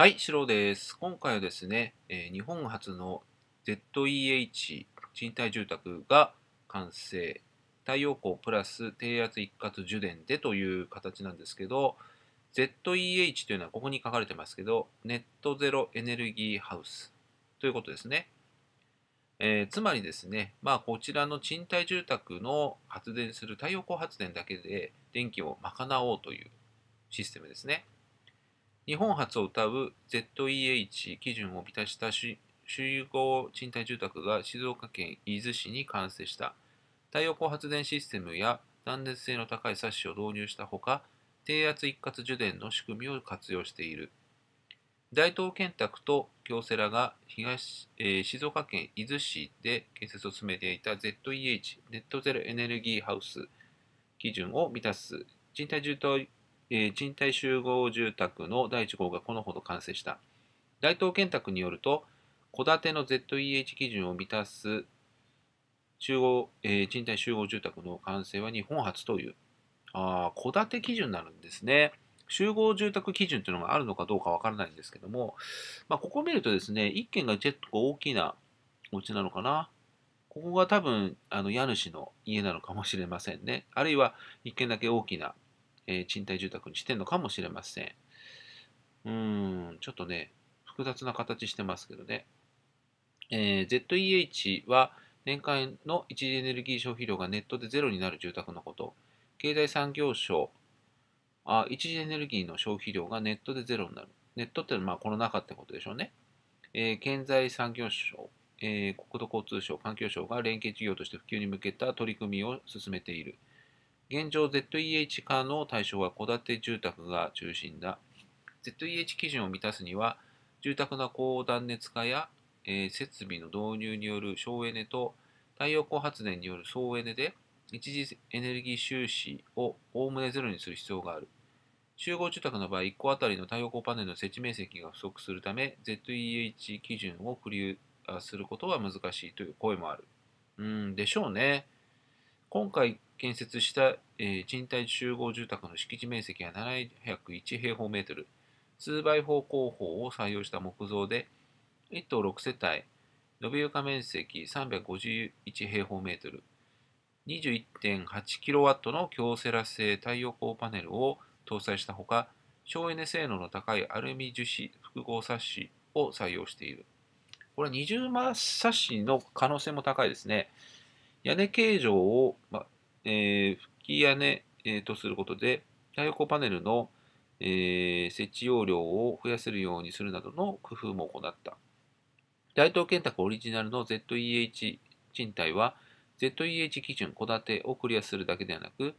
はい、シロです。今回はですね、えー、日本初の ZEH 賃貸住宅が完成。太陽光プラス低圧一括受電でという形なんですけど、ZEH というのはここに書かれてますけど、ネットゼロエネルギーハウスということですね。えー、つまりですね、まあ、こちらの賃貸住宅の発電する太陽光発電だけで電気を賄おうというシステムですね。日本初を歌う ZEH 基準を満たした集合賃貸住宅が静岡県伊豆市に完成した。太陽光発電システムや断熱性の高いサッシを導入したほか、低圧一括受電の仕組みを活用している。大東建託と京セラが東、えー、静岡県伊豆市で建設を進めていた ZEH、ネットゼロエネルギーハウス基準を満たす賃貸住宅えー、賃貸集合住宅の第1号がこのほど完成した。大東建託によると、戸建ての ZEH 基準を満たす中央、えー、賃貸集合住宅の完成は日本初という。ああ、戸建て基準になるんですね。集合住宅基準というのがあるのかどうかわからないんですけども、まあ、ここを見るとですね、1軒が結構大きなお家なのかな。ここが多分、あの、家主の家なのかもしれませんね。あるいは、1軒だけ大きなえー、賃貸住宅にしてるのかもしれません。うん、ちょっとね、複雑な形してますけどね。えー、ZEH は年間の一次エネルギー消費量がネットでゼロになる住宅のこと。経済産業省、あ一次エネルギーの消費量がネットでゼロになる。ネットってのはまあコロナ禍ってことでしょうね。えー、経済産業省、えー、国土交通省、環境省が連携事業として普及に向けた取り組みを進めている。現状 ZEH 化の対象は戸建て住宅が中心だ。ZEH 基準を満たすには、住宅の高断熱化や、えー、設備の導入による省エネと太陽光発電による総エネで一時エネルギー収支をおおむねゼロにする必要がある。集合住宅の場合、1戸当たりの太陽光パネルの設置面積が不足するため、ZEH 基準をクリアすることは難しいという声もある。うんでしょうね。今回、建設した、えー、賃貸集合住宅の敷地面積は701平方メートル、2倍方工法を採用した木造で、1棟6世帯、延び床面積351平方メートル、21.8キロワットの強セラ製太陽光パネルを搭載したほか、省エネ性能の高いアルミ樹脂複合サッシを採用している。これ二重マッサッシの可能性も高いですね。屋根形状を、ま、えー、吹き屋根、えー、とすることで、太陽光パネルの、えー、設置容量を増やせるようにするなどの工夫も行った。大東建託オリジナルの ZEH 賃貸は、ZEH 基準戸建てをクリアするだけではなく、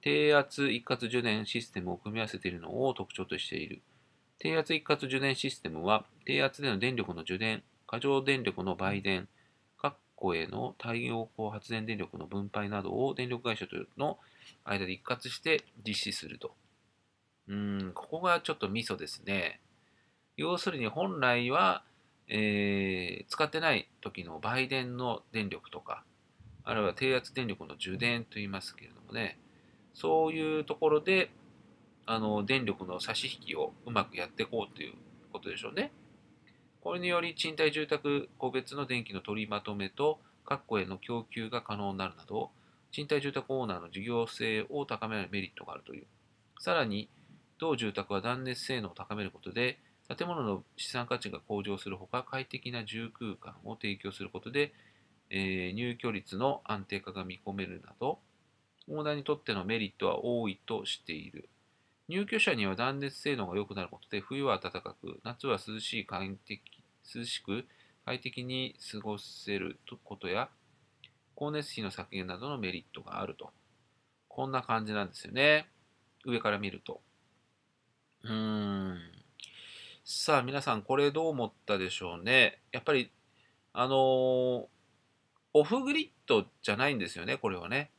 低圧一括充電システムを組み合わせているのを特徴としている。低圧一括充電システムは、低圧での電力の充電、過剰電力の売電、庫への太陽光発電電力の分配などを電力会社との間で一括して実施すると。うん、ここがちょっとミソですね。要するに本来は、えー、使ってない時の売電の電力とか、あるいは低圧電力の受電と言いますけれどもね、そういうところで、あの、電力の差し引きをうまくやっていこうということでしょうね。これにより賃貸住宅個別の電気の取りまとめと各個への供給が可能になるなど賃貸住宅オーナーの事業性を高めるメリットがあるというさらに同住宅は断熱性能を高めることで建物の資産価値が向上するほか快適な住空間を提供することで、えー、入居率の安定化が見込めるなどオーナーにとってのメリットは多いとしている入居者には断熱性能が良くなることで、冬は暖かく、夏は涼しい快適涼しく快適に過ごせることや、光熱費の削減などのメリットがあると。こんな感じなんですよね。上から見ると。うーん。さあ、皆さん、これどう思ったでしょうね。やっぱり、あのー、オフグリッドじゃないんですよね、これはね。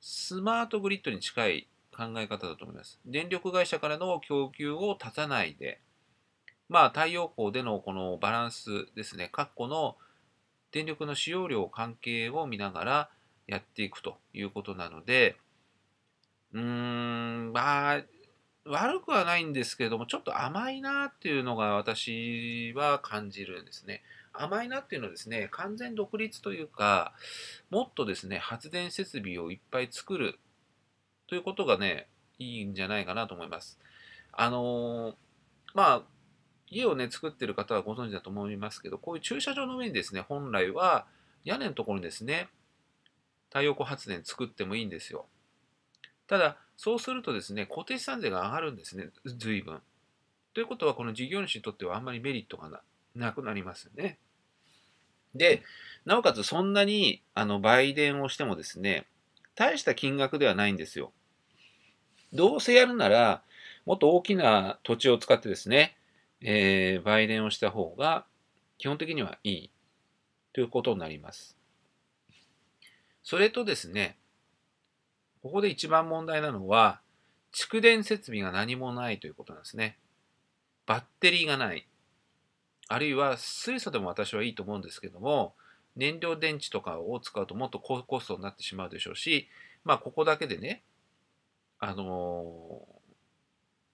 スマートグリッドに近い考え方だと思います。電力会社からの供給を断たないで、まあ、太陽光でのこのバランスですね、括弧の電力の使用量関係を見ながらやっていくということなので、うーん、まあ、悪くはないんですけれども、ちょっと甘いなっていうのが私は感じるんですね。甘いなっていうのはですね、完全独立というか、もっとですね、発電設備をいっぱい作るということがね、いいんじゃないかなと思います。あのー、まあ、家をね、作ってる方はご存知だと思いますけど、こういう駐車場の上にですね、本来は屋根のところにですね、太陽光発電作ってもいいんですよ。ただ、そうするとですね、固定資産税が上がるんですね、随分。ということは、この事業主にとってはあんまりメリットがなくなりますよね。で、なおかつそんなにあの売電をしてもですね、大した金額ではないんですよ。どうせやるなら、もっと大きな土地を使ってですね、えー、売電をした方が基本的にはいいということになります。それとですね、ここで一番問題なのは、蓄電設備が何もないということなんですね。バッテリーがない。あるいは水素でも私はいいと思うんですけども、燃料電池とかを使うともっと高コストになってしまうでしょうし、まあここだけでね、あの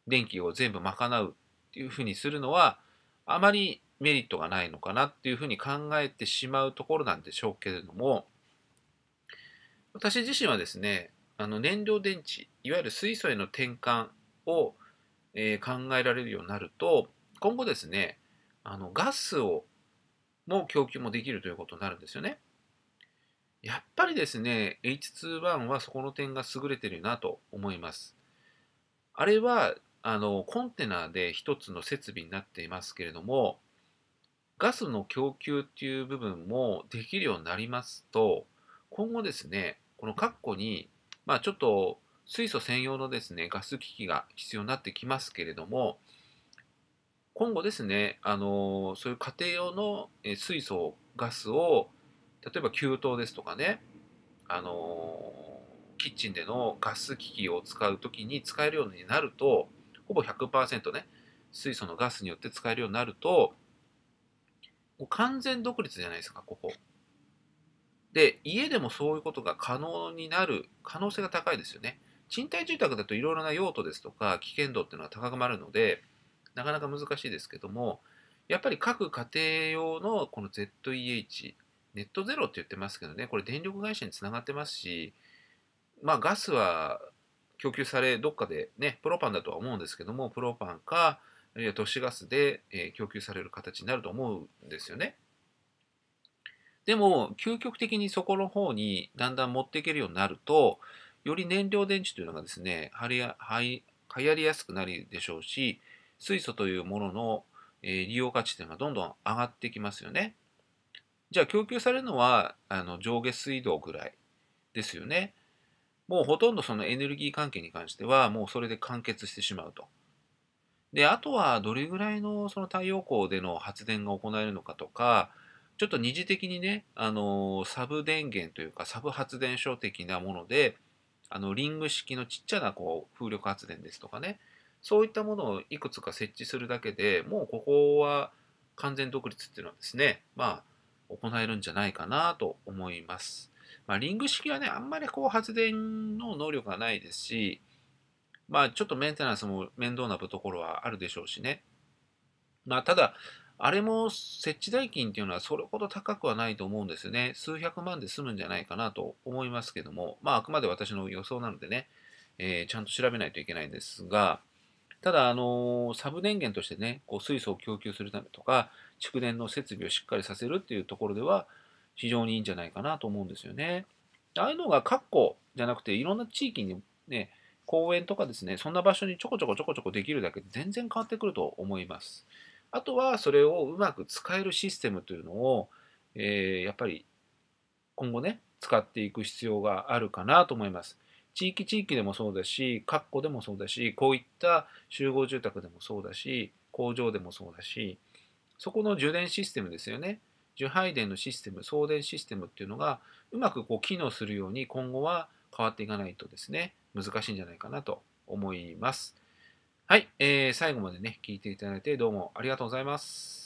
電気を全部賄うっていうふうにするのはあまりメリットがないのかなっていうふうに考えてしまうところなんでしょうけれども私自身はですねあの燃料電池いわゆる水素への転換を、えー、考えられるようになると今後ですねあのガスをも供給もできるということになるんですよね。やっぱりですね、H21 はそこの点が優れてるなと思います。あれは、あの、コンテナで一つの設備になっていますけれども、ガスの供給っていう部分もできるようになりますと、今後ですね、この括弧に、まあちょっと水素専用のですね、ガス機器が必要になってきますけれども、今後ですね、あのそういう家庭用の水素、ガスを例えば給湯ですとかね、あのー、キッチンでのガス機器を使う時に使えるようになるとほぼ100%ね水素のガスによって使えるようになるともう完全独立じゃないですかここ。で家でもそういうことが可能になる可能性が高いですよね。賃貸住宅だといろいろな用途ですとか危険度っていうのは高まるのでなかなか難しいですけどもやっぱり各家庭用のこの ZEH ネットゼロって言ってますけどね、これ電力会社につながってますし、まあガスは供給され、どっかでね、プロパンだとは思うんですけども、プロパンか、あるいは都市ガスで、え供給される形になると思うんですよね。でも、究極的にそこの方にだんだん持っていけるようになると、より燃料電池というのがですね、はりや、はり、流行りやすくなるでしょうし、水素というものの、え利用価値というのはどんどん上がってきますよね。じゃあ供給されるのはあの上下水道ぐらいですよね。もうほとんどそのエネルギー関係に関してはもうそれで完結してしまうと。で、あとはどれぐらいのその太陽光での発電が行えるのかとか、ちょっと二次的にね、あのサブ電源というかサブ発電所的なもので、あのリング式のちっちゃなこう風力発電ですとかね、そういったものをいくつか設置するだけでもうここは完全独立っていうのはですね、まあ行えるんじゃないかなと思います。まあ、リング式はね、あんまりこう発電の能力がないですし、まあちょっとメンテナンスも面倒なところはあるでしょうしね。まあただ、あれも設置代金っていうのはそれほど高くはないと思うんですね。数百万で済むんじゃないかなと思いますけども、まああくまで私の予想なのでね、えー、ちゃんと調べないといけないんですが、ただ、あのサブ電源としてね、こう水素を供給するためとか、蓄電の設備をしっかりさせるっていうところでは、非常にいいんじゃないかなと思うんですよね。ああいうのがっこじゃなくて、いろんな地域にね、公園とかですね、そんな場所にちょこちょこちょこちょこできるだけで全然変わってくると思います。あとは、それをうまく使えるシステムというのを、えー、やっぱり今後ね、使っていく必要があるかなと思います。地域地域でもそうだし、括弧でもそうだし、こういった集合住宅でもそうだし、工場でもそうだし、そこの受電システムですよね。受配電のシステム、送電システムっていうのが、うまくこう機能するように今後は変わっていかないとですね、難しいんじゃないかなと思います。はい、えー、最後までね、聞いていただいてどうもありがとうございます。